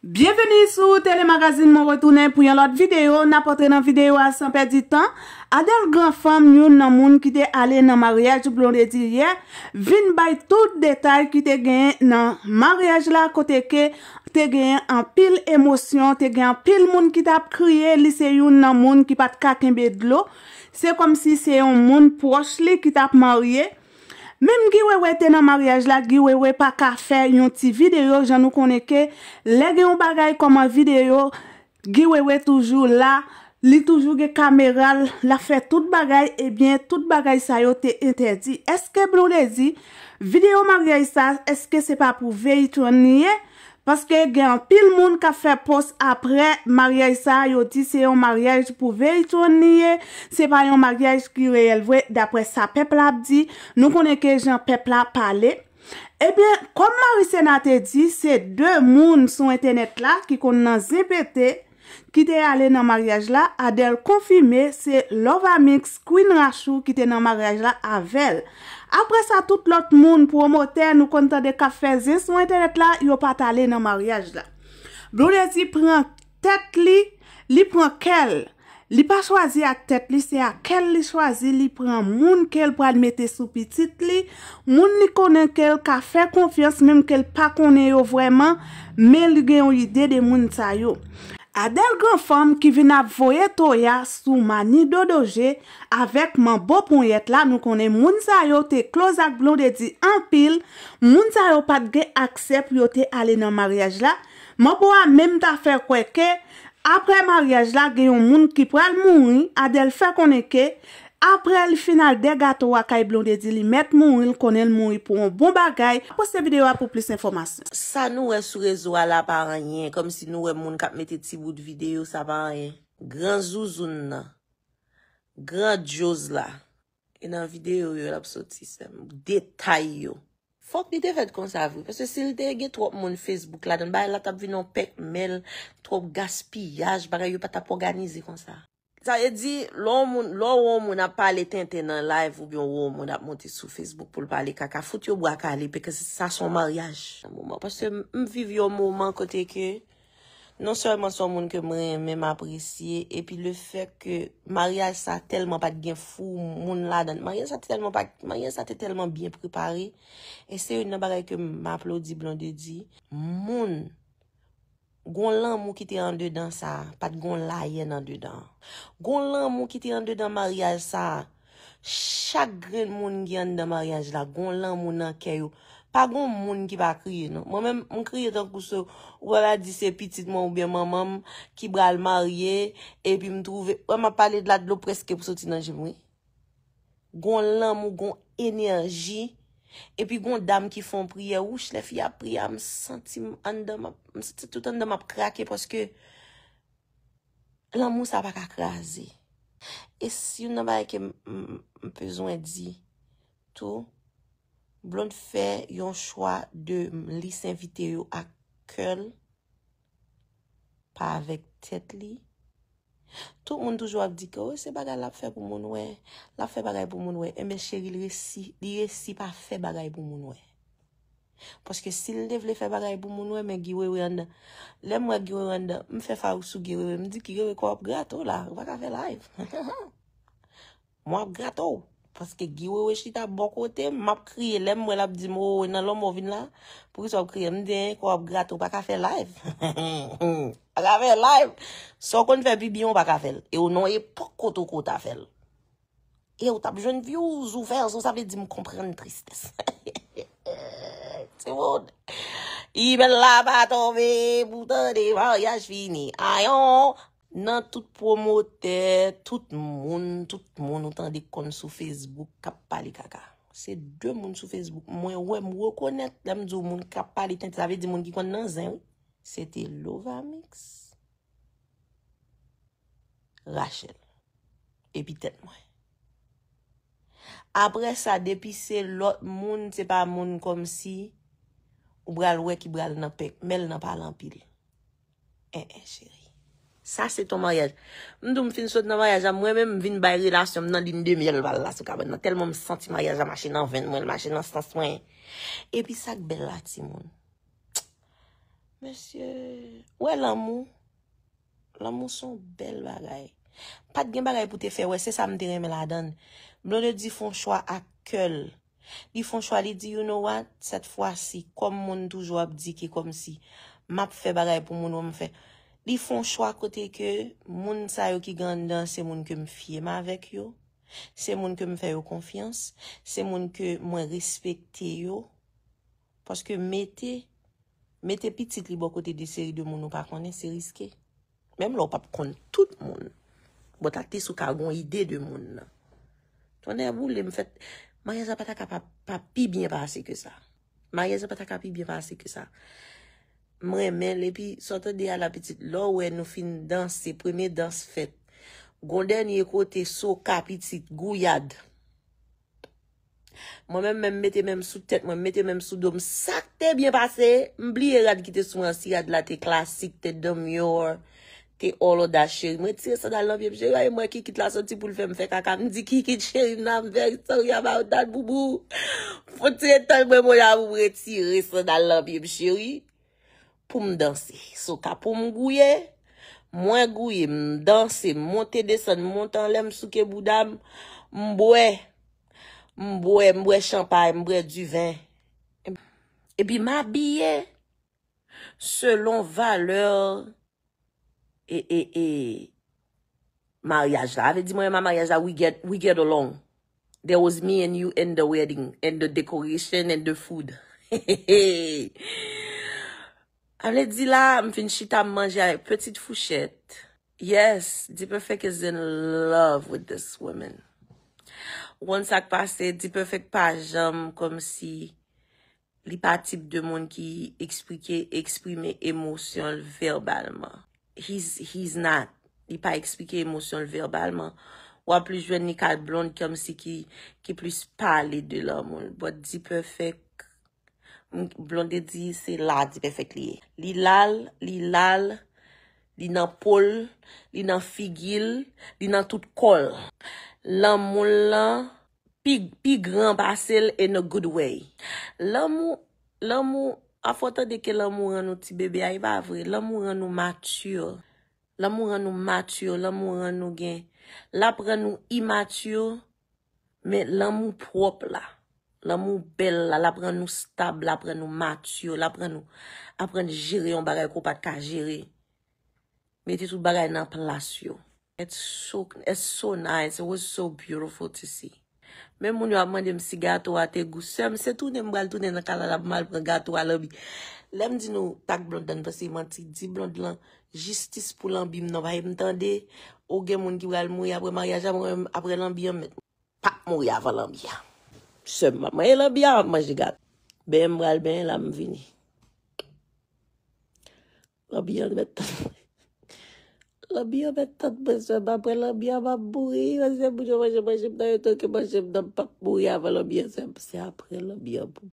Bienveni sou telemagazin moun retounen pou yon lot videyo, napotre nan videyo a sanpe di tan Adel granfam yon nan moun ki te ale nan maryaj, blon de di ye Vin bay tout detay ki te gen nan maryaj la koteke Te gen an pil emosyon, te gen pil moun ki tap kriye lise yon nan moun ki pat kakenbe dlo Se kom si se yon moun pwosh li ki tap marye Mem giwe we te nan maryaj la, giwe we pa ka fe yon ti video jan nou koneke, le ge yon bagay kom an video, giwe we toujou la, li toujou ge kameral, la fe tout bagay, ebyen tout bagay sa yo te entedi. Eske blou de di, video maryaj sa, eske se pa pou veyitron niye? Paske gen pil moun ka fe pos apre maryej sa yo di se yon maryej pou vey ton niye, se pa yon maryej ki rey elvwe dapre sa pepla apdi, nou konen ke jen pepla pale. Ebyen, kon Marysen a te di, se de moun son etenet la ki kon nan ZBT. ki te ale nan maryaj la, a del konfime se Lovamix Queen Rachou ki te nan maryaj la a vel. Apre sa, tout lot moun promote nou konta de kafe zin sou internet la, yo pat ale nan maryaj la. Brodezi pren tet li, li pren kel. Li pa chwazi ak tet li, se a kel li chwazi, li pren moun kel pou admete sou pitit li. Moun li konen kel, ka fe konfians, menm kel pa konen yo vreman, men li gen yon ide de moun sa yo. Apre sa, Adel gran fom ki vina voye toya sou mani dodoje avek man bo pon yet la moun konen moun zayote klozak blon de di an pil moun zayopat ge aksep yote ale nan maryaj la moun pouwa mem ta fer kweke apre maryaj la ge yon moun ki pral moun Adel fer konen ke Apre li final de gato wakay blon de di li met moun il konel moun il pou an bon bagay, poste videyo apou plis informasyon. Sa nou we sou rezo ala paranyen, kom si nou we moun kap mette ti bout videyo sa paranyen. Gran zouzoun nan, gran jouz la, e nan videyo yo la pou sot sistem, detay yo. Fok videyo vet kon sa avyo, pese se li de ge trop moun Facebook la, dan bay la tap vin an pek mel, trop gaspiyaj, bagay yo pata pou ganize kon sa. Zaye di, lò wò moun ap pale ten ten nan live ou byon wò moun ap monte sou Facebook pou l pale kaka, foute yo bwa kale peke sa son maryaj. Mwen viv yon moun man kote ke, non sèman son moun ke mwen apresye, e pi le fèk ke maryaj sa telman pat gen fou, moun la dan, maryaj sa te telman bien prepare, e se yon nabare ke m aplodi blonde di, moun... Gon lan mou ki te an de dan sa, pat gon la yen an de dan. Gon lan mou ki te an de dan maryaj sa, chak gren moun gen an de dan maryaj la, gon lan mou nan kè yo. Pa gon moun ki pa kriye, non. Mwen kriye tan kousou, wè mwen di se pitit moun, oubyen maman, ki bral marye, epi mtouve, wè mwen pale dla dlo preske, pwesotin nan jimwe. Gon lan mou, gon enerji, Epi goun dam ki fon priye ou, chlef ya priye, m senti tout an dam ap krake, poske l'amou sa pa kakraze. E si yon naba e ke m pezwen di tou, blon fè yon chwa de li s'invite yo akkel pa avek tet li, Tout moun toujou ap di ke ou se bagay la fe bagay pou moun we, la fe bagay pou moun we, e me cheri li resi pa fe bagay pou moun we. Poske si li de vle fe bagay pou moun we, me giwe we an da, le mwen giwe we an da, m fe fawou sou giwe we, m di ki giwe we kwa ap grato la, wak afe live. Mwa ap grato ou. Paske giwe we chita bokote, map kriye lem mwen lap di mwen nan lom mwen vin la. Pwis wap kriye mden, kwa wap grato pa kafe live. Pa kafe live, sou kon fè pi bion pa kafe. E ou nan e pok koto kota fel. E ou tap jen vi ou zou fel, sou sa vè di mwen komprene tristes. Ti wot? I bel la pa to ve, boutan de vanyaj fini. A yon, a yon. nan tout promote, tout moun, tout moun, ou tande kon sou Facebook, kap pali kaka. Se de moun sou Facebook, mwen wè mwen wè konèt, dèm zwo moun kap pali tènt, tèz avè di moun ki kon nan zèw, se te Lovamix, Rachel, epi tèt mwen. Apre sa depise, lot moun, se pa moun kom si, ou bral wè ki bral nan pek, mèl nan palan pil. En eh, en eh, chéri. Sa se ton maryaj. Mwen do m fin sot nan maryaj a mwen men m vin bay relasyon m nan lindem yel bal la sou kabon. Nan tel mwen m senti maryaj a machin nan ven mwen, machin nan san swen. E pi sak bel la ti moun. Monsye, wè l'amou. L'amou son bel bagay. Pat gen bagay pou te fe wè, se sa m dire mè la dan. Mwen lè di fon chwa akkel. Di fon chwa li di you know what, set fwa si. Kom moun toujou ap di ki kom si. Map fe bagay pou moun wè m fe. Li fon chwa kote ke moun sa yo ki ganda se moun ke m fie ma vek yo. Se moun ke m fè yo konfians. Se moun ke mwen respekte yo. Paske mette, mette pitit li bo kote de seri de moun ou pa konen, se riske. Mem lo pa pou konen tout moun. Bo ta te sou ka agon ide de moun nan. Tonè vou, le m fèt, ma ye zan pa ta ka pa pi bien pa ase ke sa. Ma ye zan pa ta ka pi bien pa ase ke sa. Mwen menle, pi sote de alapetit, lo we nou fin danse, preme danse fet. Gonde ni ekote so kapetit, gouyad. Mwen menm mette menm sou tet, mwen mette menm sou dom sakte, bien pase. Mbli e rad ki te sou ansi, yad la te klasik, te dom yor, te olo da cheri. Mwen tire sa da lop, yon cheri, yon mwen ki kit la son ti pou lfe mfe kaka, mdi ki kit cheri, mnam vek, sa yon yaman dan bubu. Fote etan mwen mwen yon mwen tire sa da lop, yon cheri. pou m danse. So, ta pou m gouye, mwen gouye, m danse, m monte desan, m monte anlem, m souke boudam, m bwe, m bwe, m bwe champay, m bwe du vin. E pi ma biye, selon valeur, e, e, e, e, ma yaj la, ave di mwen ma yaj la, we get along. There was me and you in the wedding, in the decoration, in the food. He, he, he, he. Am le di la, m fin chita m manje a petit fouchet. Yes, Deep Perfect is in love with this woman. Wonsak pa se, Deep Perfect pa jam kom si li pa tip de moun ki eksplike eksprime emosyon verbalman. He's not. Li pa eksplike emosyon verbalman. Wap li jwen ni kat blonde kom si ki plus pale de la moun. But Deep Perfect. Blonde di se la di pefek liye. Li lal, li lal, li nan pol, li nan figil, li nan tout kol. Lanmou lan, pi gran basel en a good way. Lanmou, lanmou, a fota deke lanmou rannou ti bebe a yi e ba vre, lanmou rannou matyur. Lanmou rannou matyur, lanmou rannou gen. Lap rannou imatyur, men lanmou prop la. La mou bel la, la pre nou stab, la pre nou mat yo, la pre nou apre nou jere yon bagay ko pat ka jere. Meti tout bagay nan plas yo. It's so nice, it was so beautiful to see. Men moun yo ap mande msi gato a te goussem, se toune mbal toune nan kalal ap mal pre gato ala bi. Lem di nou tak blond dan pasi manti, di blond lan, jistis pou lanbim nan non, vaye mtande. Ou gen moun ki bral mou ya apre maryaja, apre lanbim, pa mou ya ava lanbiam. Se mwa mwen yon biyan mwen jigat. Ben mwal ben lam vini. Lò biyan mwen tan mwen. Lò biyan mwen tan mwen se mwen. Apre lò biyan mwen mwabouri. Mwen se mwen mwen jim nan yon ton ke mwen jim nan mwabouri. Apre lò biyan mwen.